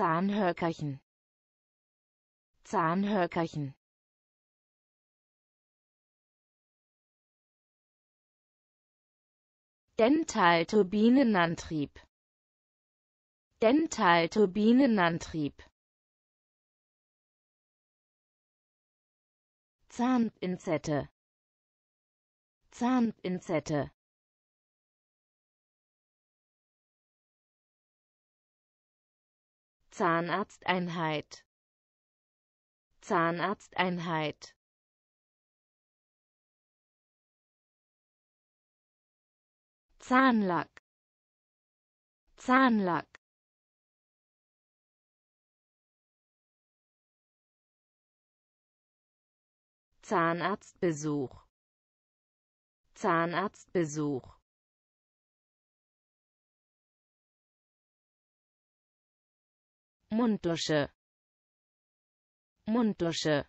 Zahnhölkerchen Zahnhölkerchen Dentalturbinenantrieb Dentalturbinenantrieb Zahnpinzette Zahnpinzette Zahnarzteinheit Zahnarzteinheit Zahnlack Zahnlack Zahnarztbesuch Zahnarztbesuch Mundtasche Mundtasche